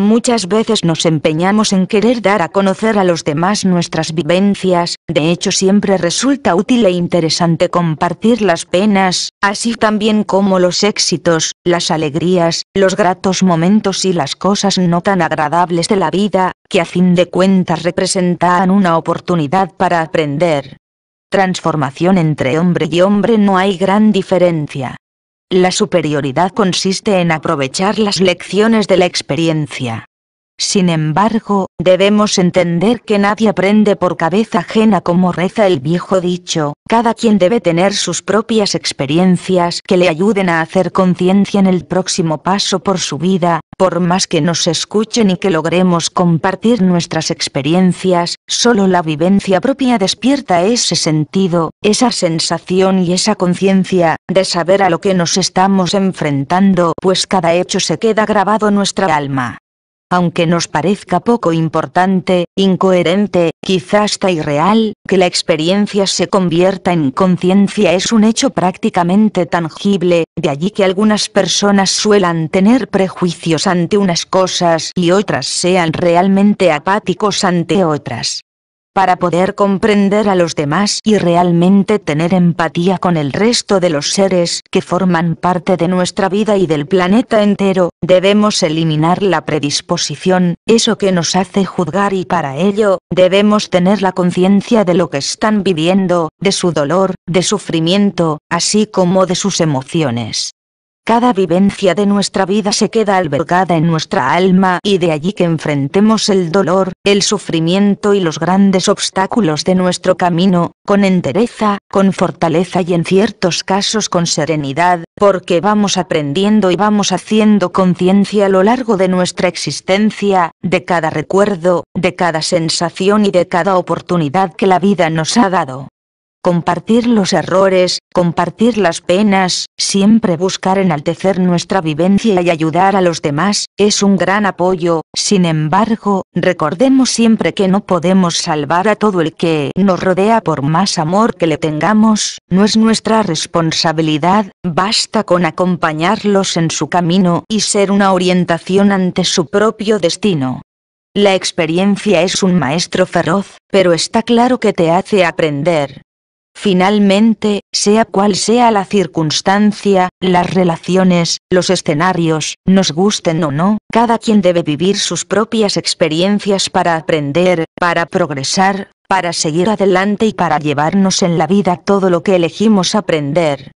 Muchas veces nos empeñamos en querer dar a conocer a los demás nuestras vivencias, de hecho siempre resulta útil e interesante compartir las penas, así también como los éxitos, las alegrías, los gratos momentos y las cosas no tan agradables de la vida, que a fin de cuentas representan una oportunidad para aprender. Transformación entre hombre y hombre no hay gran diferencia. La superioridad consiste en aprovechar las lecciones de la experiencia, sin embargo, debemos entender que nadie aprende por cabeza ajena como reza el viejo dicho, cada quien debe tener sus propias experiencias que le ayuden a hacer conciencia en el próximo paso por su vida, por más que nos escuchen y que logremos compartir nuestras experiencias, solo la vivencia propia despierta ese sentido, esa sensación y esa conciencia, de saber a lo que nos estamos enfrentando, pues cada hecho se queda grabado en nuestra alma aunque nos parezca poco importante, incoherente, quizás hasta irreal, que la experiencia se convierta en conciencia es un hecho prácticamente tangible, de allí que algunas personas suelan tener prejuicios ante unas cosas y otras sean realmente apáticos ante otras. Para poder comprender a los demás y realmente tener empatía con el resto de los seres que forman parte de nuestra vida y del planeta entero, debemos eliminar la predisposición, eso que nos hace juzgar y para ello, debemos tener la conciencia de lo que están viviendo, de su dolor, de sufrimiento, así como de sus emociones. Cada vivencia de nuestra vida se queda albergada en nuestra alma y de allí que enfrentemos el dolor, el sufrimiento y los grandes obstáculos de nuestro camino, con entereza, con fortaleza y en ciertos casos con serenidad, porque vamos aprendiendo y vamos haciendo conciencia a lo largo de nuestra existencia, de cada recuerdo, de cada sensación y de cada oportunidad que la vida nos ha dado compartir los errores, compartir las penas, siempre buscar enaltecer nuestra vivencia y ayudar a los demás, es un gran apoyo, sin embargo, recordemos siempre que no podemos salvar a todo el que nos rodea por más amor que le tengamos, no es nuestra responsabilidad, basta con acompañarlos en su camino y ser una orientación ante su propio destino. La experiencia es un maestro feroz, pero está claro que te hace aprender, Finalmente, sea cual sea la circunstancia, las relaciones, los escenarios, nos gusten o no, cada quien debe vivir sus propias experiencias para aprender, para progresar, para seguir adelante y para llevarnos en la vida todo lo que elegimos aprender.